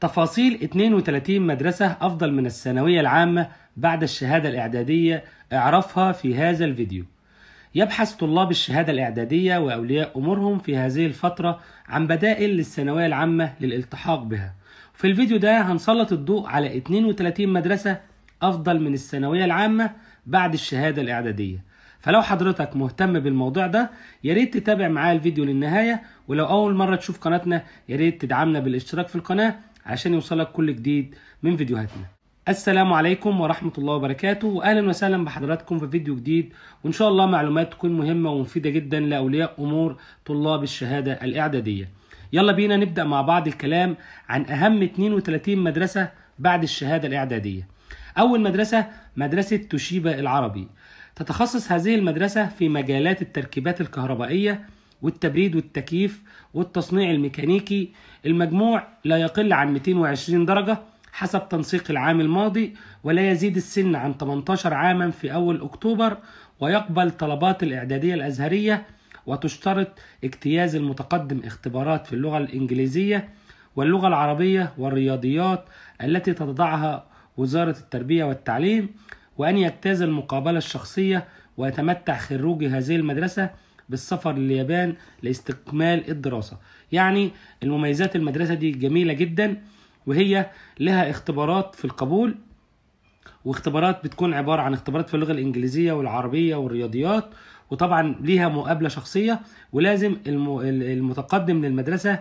تفاصيل 32 مدرسة أفضل من الثانوية العامة بعد الشهادة الإعدادية اعرفها في هذا الفيديو يبحث طلاب الشهادة الإعدادية وأولياء أمورهم في هذه الفترة عن بدائل للثانوية العامة للالتحاق بها في الفيديو ده هنسلط الضوء على 32 مدرسة أفضل من الثانوية العامة بعد الشهادة الإعدادية فلو حضرتك مهتم بالموضوع ده يا ريت تتابع معايا الفيديو للنهاية ولو أول مرة تشوف قناتنا يا ريت تدعمنا بالاشتراك في القناة عشان يوصلك كل جديد من فيديوهاتنا السلام عليكم ورحمة الله وبركاته وأهلا وسهلا بحضراتكم في فيديو جديد وإن شاء الله معلومات تكون مهمة ومفيدة جدا لأولياء أمور طلاب الشهادة الإعدادية يلا بينا نبدأ مع بعض الكلام عن أهم 32 مدرسة بعد الشهادة الإعدادية أول مدرسة مدرسة توشيبا العربي تتخصص هذه المدرسة في مجالات التركيبات الكهربائية والتبريد والتكييف والتصنيع الميكانيكي المجموع لا يقل عن 220 درجة حسب تنسيق العام الماضي ولا يزيد السن عن 18 عاما في أول أكتوبر ويقبل طلبات الإعدادية الأزهرية وتشترط اجتياز المتقدم اختبارات في اللغة الإنجليزية واللغة العربية والرياضيات التي تضعها وزارة التربية والتعليم وأن يجتاز المقابلة الشخصية ويتمتع خروج هذه المدرسة بالسفر لليابان لاستكمال الدراسة يعني المميزات المدرسة دي جميلة جدا وهي لها اختبارات في القبول واختبارات بتكون عبارة عن اختبارات في اللغة الإنجليزية والعربية والرياضيات وطبعا ليها مقابلة شخصية ولازم المتقدم للمدرسة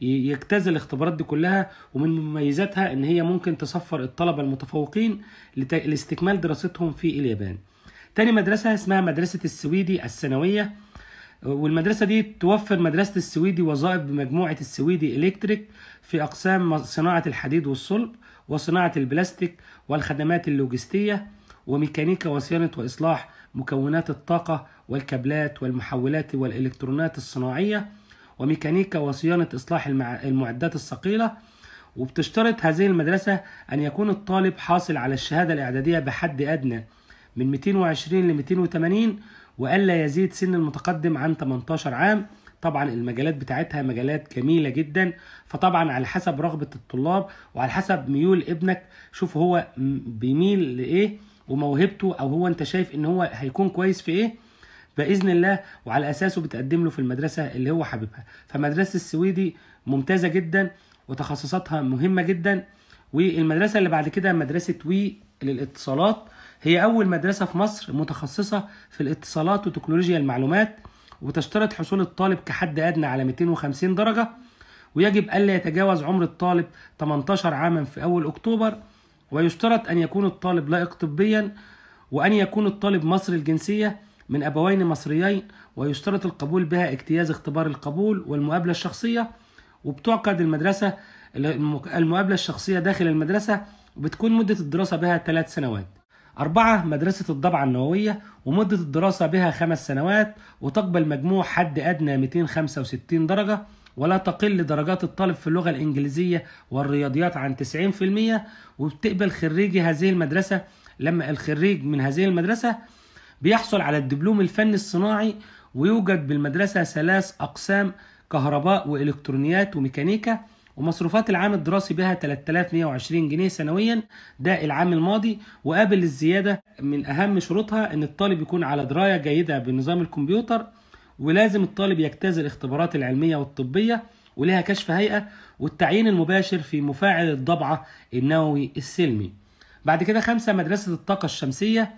يجتاز الاختبارات دي كلها ومن مميزاتها ان هي ممكن تصفر الطلبة المتفوقين لاستكمال دراستهم في اليابان تاني مدرسة اسمها مدرسة السويدي الثانوية والمدرسة دي توفر مدرسة السويدي وظائف بمجموعة السويدي إلكتريك في أقسام صناعة الحديد والصلب وصناعة البلاستيك والخدمات اللوجستية وميكانيكا وصيانة وإصلاح مكونات الطاقة والكابلات والمحولات والإلكترونات الصناعية وميكانيكا وصيانة إصلاح المعدات الثقيلة وبتشترط هذه المدرسة أن يكون الطالب حاصل على الشهادة الإعدادية بحد أدنى من 220 ل 280 وألا يزيد سن المتقدم عن 18 عام طبعا المجالات بتاعتها مجالات جميله جدا فطبعا على حسب رغبه الطلاب وعلى حسب ميول ابنك شوف هو بيميل لايه وموهبته او هو انت شايف ان هو هيكون كويس في ايه باذن الله وعلى اساسه بتقدم له في المدرسه اللي هو حاببها فمدرسه السويدي ممتازه جدا وتخصصاتها مهمه جدا والمدرسه اللي بعد كده مدرسه وي للاتصالات هي أول مدرسة في مصر متخصصة في الاتصالات وتكنولوجيا المعلومات وتشترط حصول الطالب كحد أدنى على 250 درجة ويجب ألا يتجاوز عمر الطالب 18 عاما في أول أكتوبر ويشترط أن يكون الطالب لائق طبيا وأن يكون الطالب مصري الجنسية من أبوين مصريين ويشترط القبول بها اجتياز اختبار القبول والمقابلة الشخصية وبتعقد المدرسة المقابلة الشخصية داخل المدرسة وبتكون مدة الدراسة بها ثلاث سنوات أربعة مدرسة الضبعة النووية ومدة الدراسة بها خمس سنوات وتقبل مجموع حد أدنى 265 درجة ولا تقل درجات الطالب في اللغة الإنجليزية والرياضيات عن 90% وبتقبل خريجي هذه المدرسة لما الخريج من هذه المدرسة بيحصل على الدبلوم الفني الصناعي ويوجد بالمدرسة ثلاث أقسام كهرباء وإلكترونيات وميكانيكا ومصروفات العام الدراسي بها 3120 جنيه سنويا ده العام الماضي وقابل الزيادة من أهم شروطها أن الطالب يكون على دراية جيدة بنظام الكمبيوتر ولازم الطالب يجتاز الاختبارات العلمية والطبية ولها كشف هيئة والتعيين المباشر في مفاعل الضبعة النووي السلمي بعد كده خمسة مدرسة الطاقة الشمسية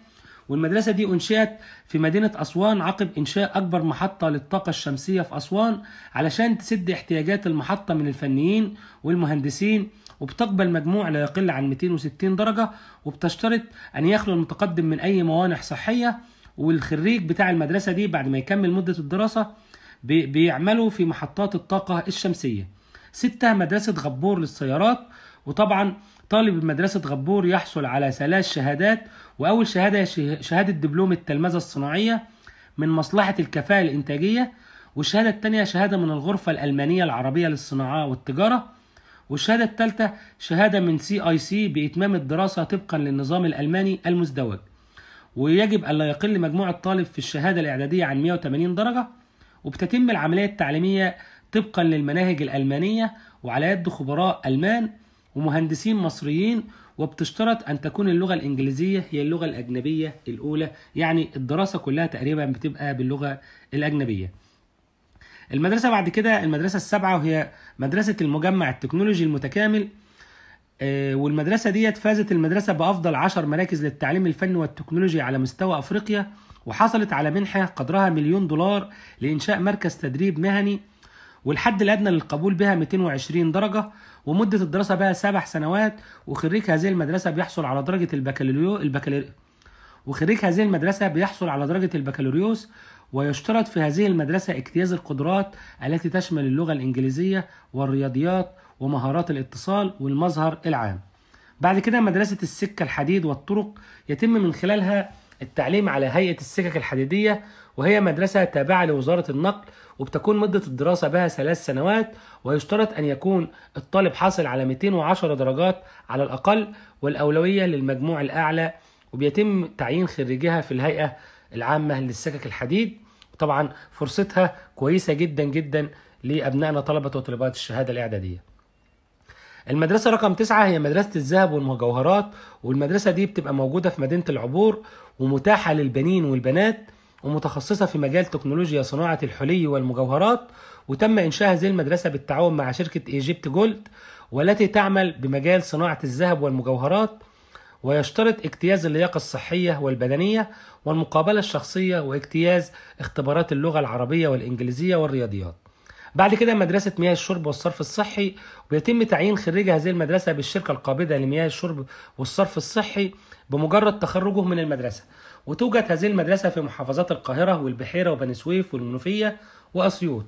والمدرسة دي أنشئت في مدينة أسوان عقب إنشاء أكبر محطة للطاقة الشمسية في أسوان علشان تسد احتياجات المحطة من الفنيين والمهندسين وبتقبل مجموع لا يقل عن 260 درجة وبتشترط أن يخلو المتقدم من أي موانع صحية والخريج بتاع المدرسة دي بعد ما يكمل مدة الدراسة بيعملوا في محطات الطاقة الشمسية ستة مدرسة غبور للسيارات وطبعا طالب مدرسة غبور يحصل على ثلاث شهادات وأول شهادة شهادة دبلوم التلمذة الصناعية من مصلحة الكفاءة الإنتاجية والشهادة الثانية شهادة من الغرفة الألمانية العربية للصناعة والتجارة والشهادة الثالثة شهادة من سي آي سي بإتمام الدراسة طبقا للنظام الألماني المزدوج ويجب ألا يقل مجموع الطالب في الشهادة الإعدادية عن 180 درجة وبتتم العملية التعليمية طبقا للمناهج الألمانية وعلى يد خبراء ألمان ومهندسين مصريين وبتشترط أن تكون اللغة الإنجليزية هي اللغة الأجنبية الأولى يعني الدراسة كلها تقريبا بتبقى باللغة الأجنبية المدرسة بعد كده المدرسة السابعة وهي مدرسة المجمع التكنولوجي المتكامل آه، والمدرسة ديت فازت المدرسة بأفضل عشر مراكز للتعليم الفني والتكنولوجي على مستوى أفريقيا وحصلت على منحة قدرها مليون دولار لإنشاء مركز تدريب مهني والحد الأدنى للقبول بها 220 درجة ومدة الدراسة بها سبع سنوات وخريج هذه المدرسة بيحصل على درجة البكالوريو البكالوريو وخريج هذه المدرسة بيحصل على درجة البكالوريوس ويشترط في هذه المدرسة اجتياز القدرات التي تشمل اللغة الإنجليزية والرياضيات ومهارات الاتصال والمظهر العام بعد كده مدرسة السكة الحديد والطرق يتم من خلالها التعليم على هيئة السكك الحديدية وهي مدرسة تابعة لوزارة النقل وبتكون مدة الدراسة بها ثلاث سنوات ويشترط أن يكون الطالب حاصل على 210 درجات على الأقل والأولوية للمجموع الأعلى وبيتم تعيين خريجها في الهيئة العامة للسكك الحديد طبعا فرصتها كويسة جدا جدا لأبنائنا طلبة وطلبات الشهادة الإعدادية المدرسة رقم تسعة هي مدرسة الذهب والمجوهرات والمدرسة دي بتبقى موجودة في مدينة العبور ومتاحة للبنين والبنات ومتخصصة في مجال تكنولوجيا صناعة الحلي والمجوهرات وتم إنشاء هذه المدرسة بالتعاون مع شركة إيجيبت جولد والتي تعمل بمجال صناعة الذهب والمجوهرات ويشترط اجتياز اللياقة الصحية والبدنية والمقابلة الشخصية واجتياز اختبارات اللغة العربية والإنجليزية والرياضيات بعد كده مدرسة مياه الشرب والصرف الصحي ويتم تعيين خريج هذه المدرسة بالشركة القابضة لمياه الشرب والصرف الصحي بمجرد تخرجه من المدرسة وتوجد هذه المدرسة في محافظات القاهرة والبحيرة وبني سويف والمنوفية وأسيوط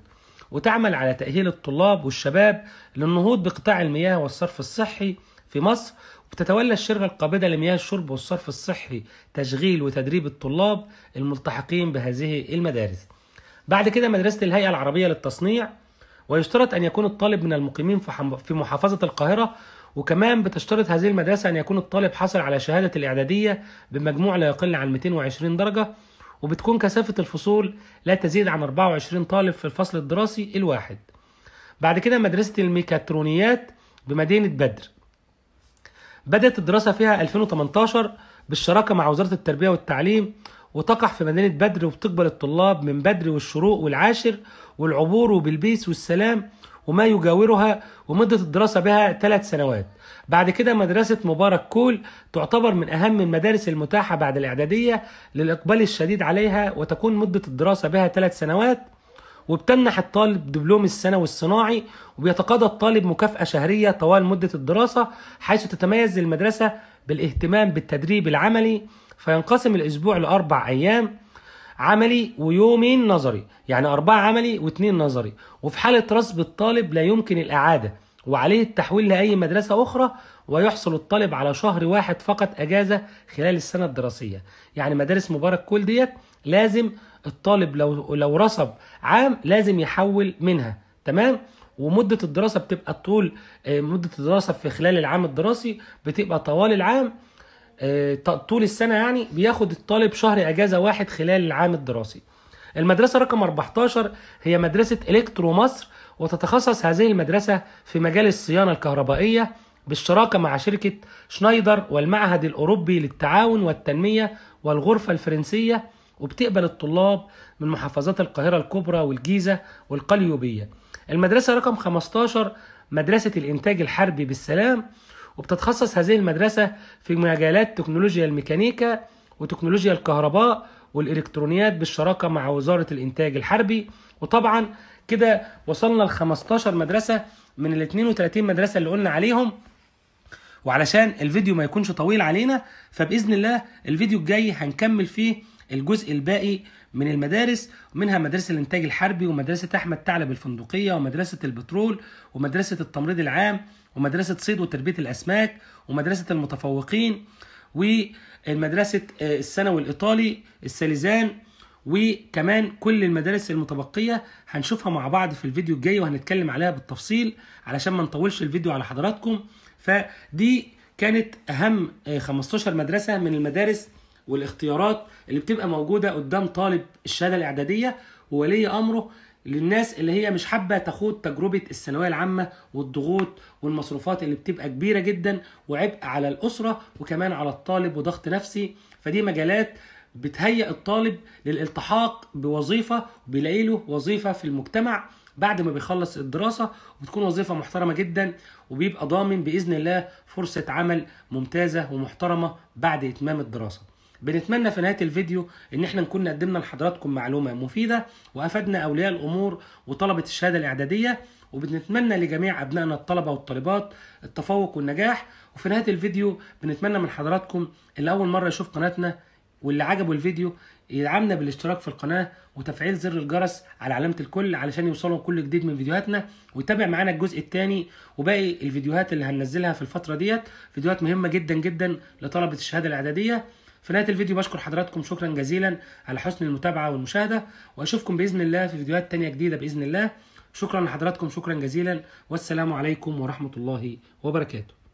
وتعمل على تأهيل الطلاب والشباب للنهوض بقطاع المياه والصرف الصحي في مصر وتتولى الشركة القابضة لمياه الشرب والصرف الصحي تشغيل وتدريب الطلاب الملتحقين بهذه المدارس بعد كده مدرسة الهيئة العربية للتصنيع ويشترط أن يكون الطالب من المقيمين في محافظة القاهرة وكمان بتشترط هذه المدرسة أن يكون الطالب حصل على شهادة الإعدادية بمجموع لا يقل عن 220 درجة وبتكون كثافة الفصول لا تزيد عن 24 طالب في الفصل الدراسي الواحد بعد كده مدرسة الميكاترونيات بمدينة بدر بدأت الدراسة فيها 2018 بالشراكة مع وزارة التربية والتعليم وتقع في مدينة بدر وبتقبل الطلاب من بدر والشروق والعاشر والعبور وبلبيس والسلام وما يجاورها ومدة الدراسة بها ثلاث سنوات بعد كده مدرسة مبارك كول تعتبر من أهم المدارس المتاحة بعد الإعدادية للإقبال الشديد عليها وتكون مدة الدراسة بها ثلاث سنوات وبتمنح الطالب دبلوم السنة الصناعي وبيتقاضى الطالب مكافأة شهرية طوال مدة الدراسة حيث تتميز المدرسة بالاهتمام بالتدريب العملي فينقسم الأسبوع لأربع أيام عملي ويومين نظري يعني أربعة عملي واثنين نظري وفي حالة رسب الطالب لا يمكن الإعادة وعليه التحويل لأي مدرسة أخرى ويحصل الطالب على شهر واحد فقط أجازة خلال السنة الدراسية يعني مدارس مبارك كل ديت لازم الطالب لو لو رسب عام لازم يحول منها تمام ومدة الدراسة بتبقى طول آه، مدة الدراسة في خلال العام الدراسي بتبقى طوال العام آه، طول السنه يعني بياخد الطالب شهر اجازه واحد خلال العام الدراسي المدرسه رقم 14 هي مدرسه الكترو مصر وتتخصص هذه المدرسه في مجال الصيانه الكهربائيه بالشراكه مع شركه شنايدر والمعهد الاوروبي للتعاون والتنميه والغرفه الفرنسيه وبتقبل الطلاب من محافظات القاهره الكبرى والجيزه والقليوبيه المدرسه رقم 15 مدرسه الانتاج الحربي بالسلام وبتتخصص هذه المدرسة في مجالات تكنولوجيا الميكانيكا وتكنولوجيا الكهرباء والإلكترونيات بالشراكة مع وزارة الإنتاج الحربي وطبعا كده وصلنا ل 15 مدرسة من ال 32 مدرسة اللي قلنا عليهم وعلشان الفيديو ما يكونش طويل علينا فبإذن الله الفيديو الجاي هنكمل فيه الجزء الباقي من المدارس منها مدرسة الإنتاج الحربي ومدرسة أحمد ثعلب الفندقية ومدرسة البترول ومدرسة التمريض العام ومدرسة صيد وتربية الأسماك ومدرسة المتفوقين ومدرسة آه، الثانوي الإيطالي السالزان وكمان كل المدارس المتبقية هنشوفها مع بعض في الفيديو الجاي وهنتكلم عليها بالتفصيل علشان ما نطولش الفيديو على حضراتكم فدي كانت أهم 15 آه، مدرسة من المدارس والاختيارات اللي بتبقى موجوده قدام طالب الشهاده الاعداديه وولي امره للناس اللي هي مش حابه تخوض تجربه الثانويه العامه والضغوط والمصروفات اللي بتبقى كبيره جدا وعبء على الاسره وكمان على الطالب وضغط نفسي فدي مجالات بتهيئ الطالب للالتحاق بوظيفه بيلاقي له وظيفه في المجتمع بعد ما بيخلص الدراسه وبتكون وظيفه محترمه جدا وبيبقى ضامن باذن الله فرصه عمل ممتازه ومحترمه بعد اتمام الدراسه بنتمنى في نهايه الفيديو ان احنا نكون قدمنا لحضراتكم معلومه مفيده وافدنا اولياء الامور وطلبه الشهاده الاعداديه وبنتمنى لجميع ابنائنا الطلبه والطالبات التفوق والنجاح وفي نهايه الفيديو بنتمنى من حضراتكم اللي اول مره يشوف قناتنا واللي عجبه الفيديو يدعمنا بالاشتراك في القناه وتفعيل زر الجرس على علامه الكل علشان يوصلوا كل جديد من فيديوهاتنا ويتابع معانا الجزء الثاني وباقي الفيديوهات اللي هننزلها في الفتره ديت فيديوهات مهمه جدا جدا لطلبه الشهاده الاعداديه في نهايه الفيديو بشكر حضراتكم شكرا جزيلا على حسن المتابعه والمشاهده واشوفكم باذن الله في فيديوهات تانية جديده باذن الله شكرا لحضراتكم شكرا جزيلا والسلام عليكم ورحمه الله وبركاته